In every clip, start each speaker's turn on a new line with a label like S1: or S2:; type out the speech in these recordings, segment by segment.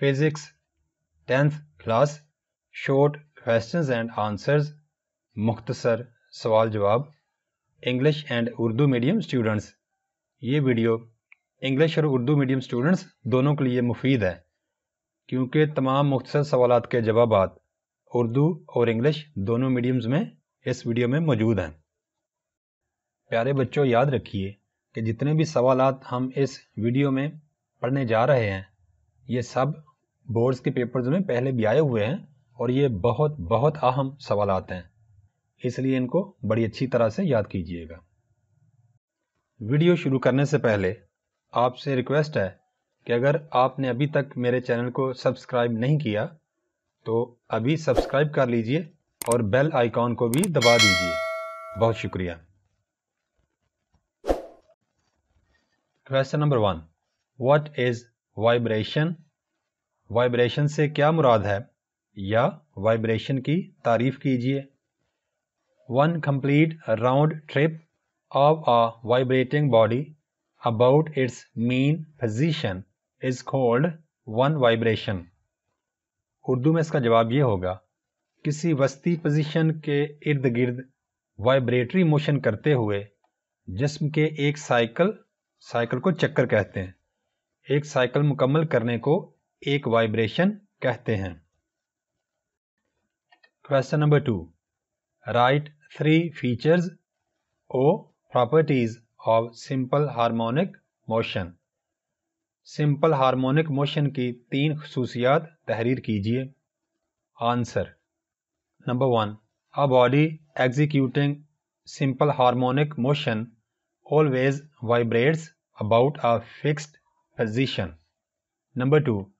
S1: Physics tenth class short question and answers मुख्तसर सवाल जवाब English and Urdu medium students ये वीडियो इंग्लिश और उर्दू मीडियम स्टूडेंट्स दोनों के लिए मुफीद है क्योंकि तमाम मुख्तर सवाल के जवाब उर्दू और इंग्लिश दोनों मीडियम्स में इस वीडियो में मौजूद हैं प्यारे बच्चों याद रखिए कि जितने भी सवाल हम इस वीडियो में पढ़ने जा रहे हैं ये सब बोर्ड्स के पेपर्स में पहले भी आए हुए हैं और ये बहुत बहुत अहम सवाल आते हैं इसलिए इनको बड़ी अच्छी तरह से याद कीजिएगा वीडियो शुरू करने से पहले आपसे रिक्वेस्ट है कि अगर आपने अभी तक मेरे चैनल को सब्सक्राइब नहीं किया तो अभी सब्सक्राइब कर लीजिए और बेल आइकॉन को भी दबा दीजिए बहुत शुक्रिया question number one what is vibration vibration से क्या मुराद है या वाइब्रेशन की तारीफ कीजिए one complete round trip of a vibrating body about its mean position is called one vibration Urdu में इसका जवाब ये होगा किसी वस्ती पोजीशन के इर्द गिर्द वाइब्रेटरी मोशन करते हुए जिस्म के एक साइकिल साइकिल को चक्कर कहते हैं एक साइकिल मुकम्मल करने को एक वाइब्रेशन कहते हैं question number two write three features ओ properties of simple harmonic motion simple harmonic motion की तीन खसूसियात तहरीर कीजिए answer number one a body executing simple harmonic motion always vibrates about a fixed position. Number two,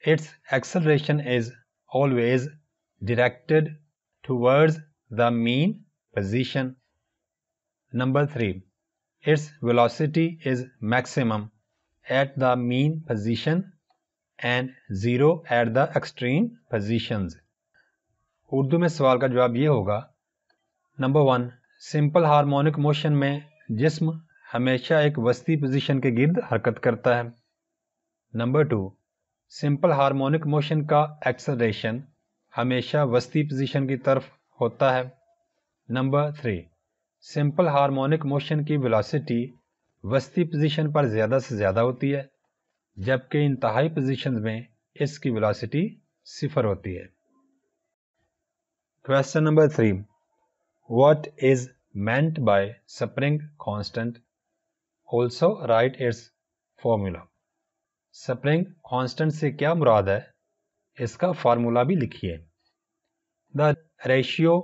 S1: its acceleration is always directed towards the mean position. Number three, its velocity is maximum at the mean position and zero at the extreme positions. Urdu में सवाल का जवाब ये होगा number one simple harmonic motion में जिस्म हमेशा एक वस्ती पोजीशन के गिर्द हरकत करता है number two simple harmonic motion का एक्सलेशन हमेशा वस्ती पोजीशन की तरफ होता है number three simple harmonic motion की वेलोसिटी वस्ती पोजीशन पर ज़्यादा से ज़्यादा होती है जबकि इंतहाई पोजीशन में इसकी वेलोसिटी सिफर होती है question number three what is meant by spring constant also write its formula spring constant से क्या मुराद है इसका फार्मूला भी लिखिए the ratio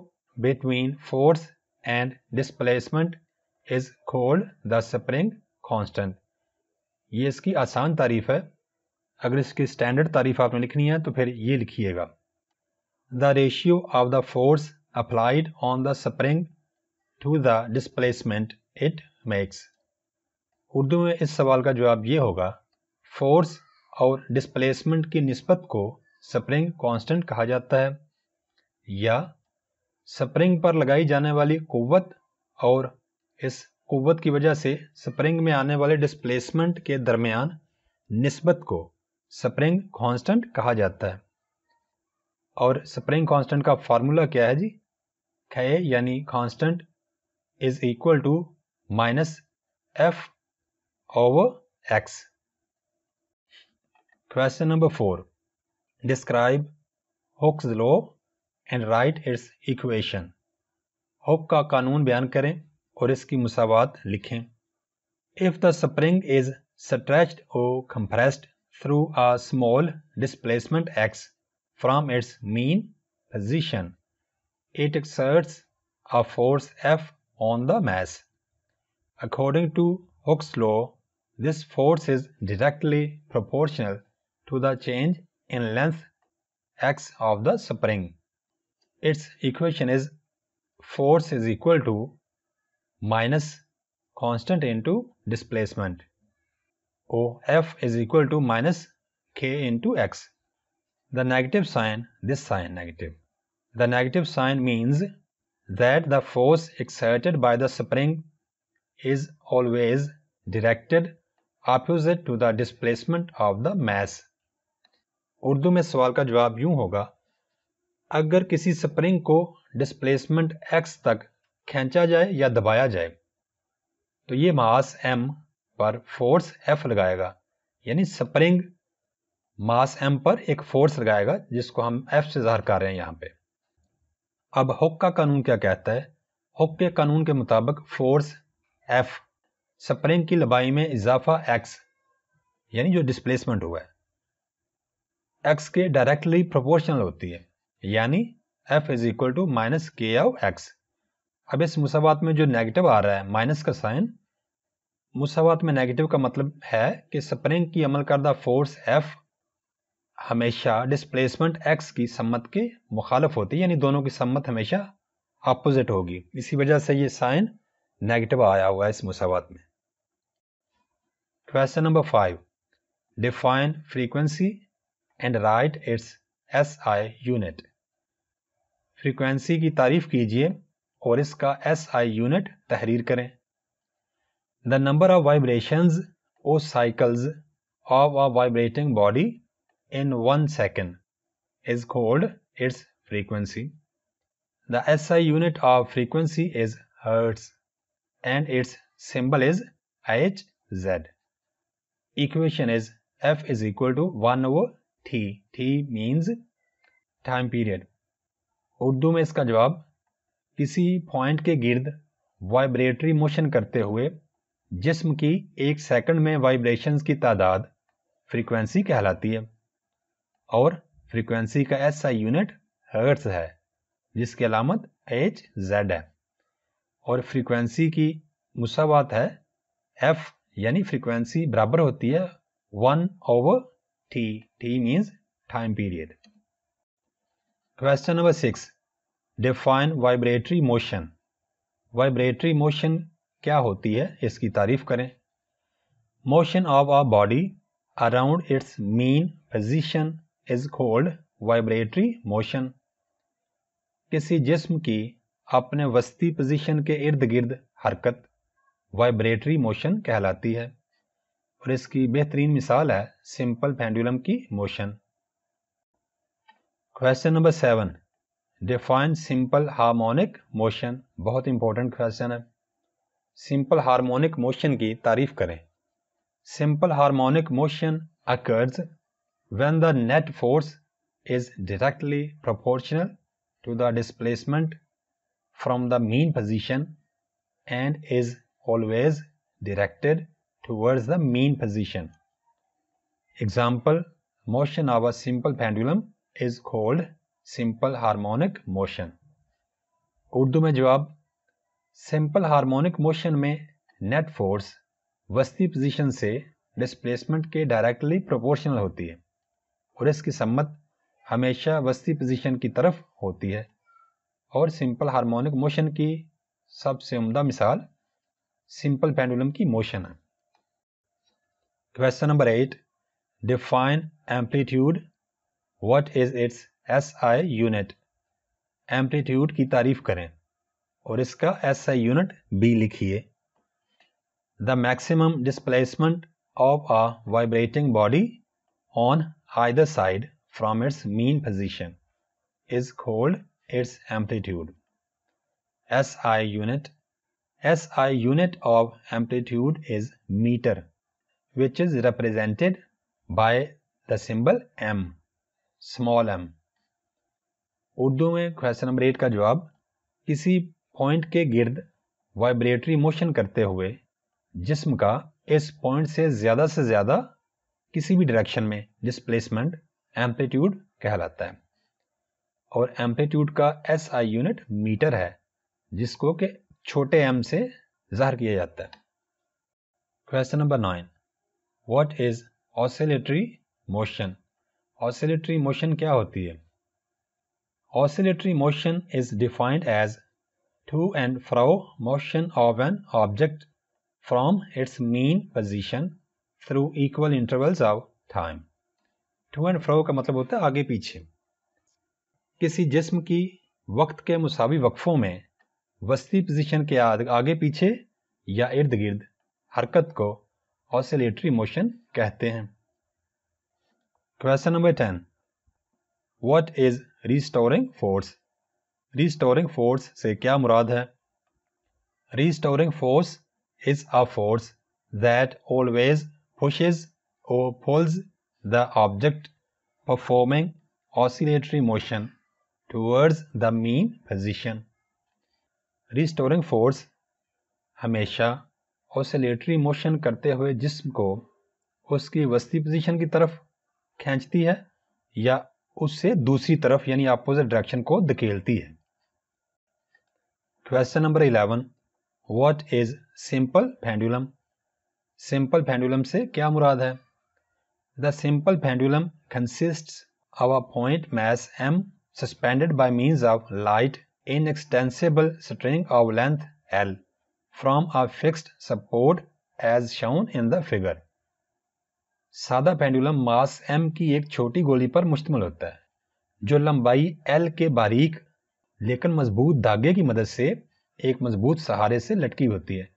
S1: between force and displacement is called the spring constant ये इसकी आसान तारीफ है अगर इसकी स्टैंडर्ड तारीफ आपने लिखनी है तो फिर ये लिखिएगा the ratio of the force applied on the spring to the displacement it makes Urdu में इस सवाल का जवाब ये होगा फोर्स और डिस्प्लेसमेंट की नस्बत को स्प्रिंग कांस्टेंट कहा जाता है या स्प्रिंग पर लगाई जाने वाली कुवत और इस कुवत की वजह से स्प्रिंग में आने वाले डिस्प्लेसमेंट के दरमियान नस्बत को स्प्रिंग कांस्टेंट कहा जाता है और स्प्रिंग कांस्टेंट का फार्मूला क्या है जी खे यानी constant is equal to minus F over x. Question number 4. Describe Hooke's law and write its equation. Hooke ka kanoon bayan kare aur iski musawat likhe if the spring is stretched or compressed through a small displacement x from its mean position. It exerts a force F on the mass. According to Hooke's law, This force is directly proportional to the change in length x of the spring. Its equation is force is equal to minus constant into displacement. OF is equal to minus k into x. The negative sign, this sign negative. The negative sign means that the force exerted by the spring is always directed opposite to the displacement of the mass. उर्दू में सवाल का जवाब यूं होगा अगर किसी spring को डिस्प्लेसमेंट एक्स तक खींचा जाए या दबाया जाए तो ये मास एम पर फोर्स एफ लगाएगा यानी स्प्रिंग मास एम पर एक फोर्स लगाएगा जिसको हम एफ से जहर कर रहे हैं यहां पे अब हुक का कानून क्या कहता है हुक के कानून के मुताबिक फोर्स एफ स्प्रिंग की लंबाई में इजाफा एक्स यानी जो डिस्प्लेसमेंट हुआ है एक्स के डायरेक्टली प्रोपोर्शनल होती है यानी F is equal to minus K of X अब इस मुसावत में जो नेगेटिव आ रहा है माइनस का साइन मुसावत में नेगेटिव का मतलब है कि स्प्रिंग की अमल करदा फोर्स एफ हमेशा डिस्प्लेसमेंट एक्स की सम्मत के मुखालफ होती है यानी दोनों की सम्मत हमेशा अपोजिट होगी इसी वजह से ये साइन नेगेटिव आया हुआ है इस मुसावत में question number five define frequency and write its S I unit frequency की तारीफ कीजिए और इसका एस आई यूनिट तहरीर करें the number of vibration or cycles of a vibrating body in one second is called its frequency the S I unit of frequency is hertz and its symbol is H Z equation is f is equal to 1 over t t means time period Urdu में इसका जवाब किसी point के गिर्द vibratory motion करते हुए जिस्म की एक सेकंड में वाइब्रेशंस की तादाद फ्रीक्वेंसी कहलाती है और फ्रीक्वेंसी का ऐसा यूनिट हर्ट्स है जिसकी अलामत एच जेड है और फ्रीक्वेंसी की मुसावात है एफ यानी फ्रीक्वेंसी बराबर होती है one over T T means time period question number six define vibratory motion vibratory motion क्या होती है इसकी तारीफ करें motion of a body around its mean position is called vibratory motion किसी जिस्म की अपने वस्ती पोजिशन के इर्द गिर्द हरकत वाइब्रेटरी मोशन कहलाती है और इसकी बेहतरीन मिसाल है सिंपल पेंडुलम की motion question number seven define simple harmonic motion बहुत इंपॉर्टेंट क्वेश्चन है सिंपल हार्मोनिक मोशन की तारीफ करें simple harmonic motion occurs when the net force is directly proportional to the displacement from the mean position and is always directed towards the mean position. Example, motion of a simple pendulum is called simple harmonic motion. Urdu में जवाब simple harmonic motion में net force वस्ती position से displacement के directly proportional होती है और इसकी सम्मत हमेशा वस्ती पोजीशन की तरफ होती है और सिंपल हार्मोनिक मोशन की सबसे उम्दा मिसाल सिंपल पेंडुलम की मोशन है question number eight define amplitude what is its S I unit amplitude की तारीफ करें और इसका एस आई यूनिट बी लिखिए the maximum displacement of a vibrating body on the side from its mean position is called its amplitude S I unit SI unit of amplitude is meter which is represented by the symbol m small m Urdu में question number eight का जवाब किसी point के गिर्द vibratory motion करते हुए जिस्म का इस पॉइंट से ज़्यादा से ज़्यादा किसी भी डायरेक्शन में डिस्प्लेसमेंट एम्पलीट्यूड कहलाता है और एम्पलीट्यूड का एस आई यूनिट मीटर है जिसको के छोटे एम से जहर किया जाता है question number nine what is oscillatory motion oscillatory motion क्या होती है oscillatory motion is defined as to and fro motion of an object from its mean position through equal intervals of time to and fro का मतलब होता है आगे पीछे किसी जिस्म की वक्त के मुसावी वक्फों में वस्ती पोजीशन के आगे पीछे या इर्द गिर्द हरकत को ऑसिलेटरी मोशन कहते हैं question number ten what is restoring force restoring force से क्या मुराद है restoring force is a force that always pushes or pulls the object performing oscillatory motion towards the mean position restoring force हमेशा oscillatory motion करते हुए जिस्म को उसकी वस्ती पोजीशन की तरफ खींचती है या उससे दूसरी तरफ यानी अपोजिट डायरेक्शन को धकेलती है question number eleven what is simple pendulum simple pendulum से क्या मुराद है the simple pendulum consist of a point mass M suspended by means of light inextensible string of length L from a fixed support as shown in the figure. सादा pendulum mass M की एक छोटी गोली पर मुश्तमल होता है जो लंबाई L के बारीक लेकिन मजबूत धागे की मदद से एक मजबूत सहारे से लटकी होती है